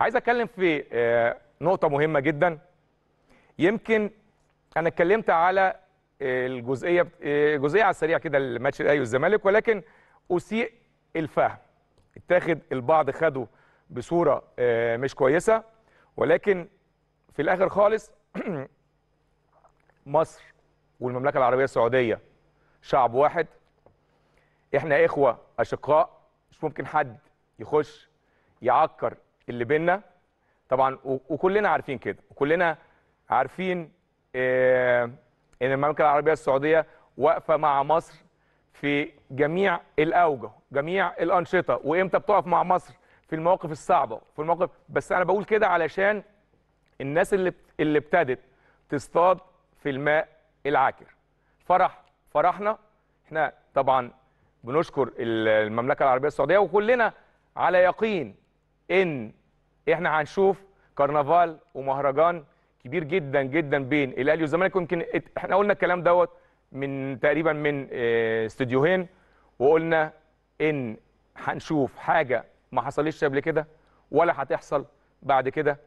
عايز اتكلم في آه، نقطه مهمه جدا يمكن انا اتكلمت على آه، الجزئيه آه، جزئيه على السريع كده الماتش الاهلي والزمالك ولكن اسيء الفهم اتاخد البعض خده بصوره مش كويسه ولكن في الاخر خالص مصر والمملكه العربيه السعوديه شعب واحد احنا اخوه اشقاء مش ممكن حد يخش يعكر اللي بينا طبعا وكلنا عارفين كده وكلنا عارفين آه، ان المملكه العربيه السعوديه واقفه مع مصر في جميع الاوجه جميع الانشطه وامتى بتقف مع مصر في المواقف الصعبه في المواقف بس انا بقول كده علشان الناس اللي اللي ابتدت تصطاد في الماء العاكر فرح فرحنا احنا طبعا بنشكر المملكه العربيه السعوديه وكلنا على يقين ان احنا هنشوف كرنفال ومهرجان كبير جدا جدا بين الاهلي والزمالك يمكن احنا قلنا الكلام دوت من تقريبا من آه، استوديوهين وقلنا ان هنشوف حاجه ما حصلتش قبل كده ولا هتحصل بعد كده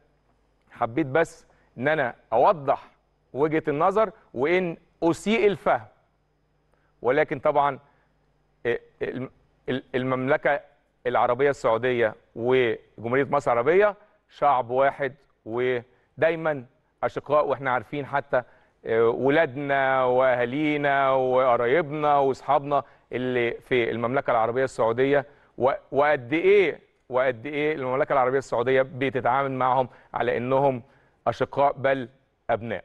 حبيت بس ان انا اوضح وجهه النظر وان اسيء الفهم ولكن طبعا آه، آه، المملكه العربيه السعوديه وجمهوريه مصر العربيه شعب واحد ودايما اشقاء واحنا عارفين حتى آه، ولادنا واهالينا وقرايبنا واصحابنا اللي في المملكه العربيه السعوديه وقد ايه وقد ايه المملكه العربيه السعوديه بتتعامل معهم على انهم اشقاء بل ابناء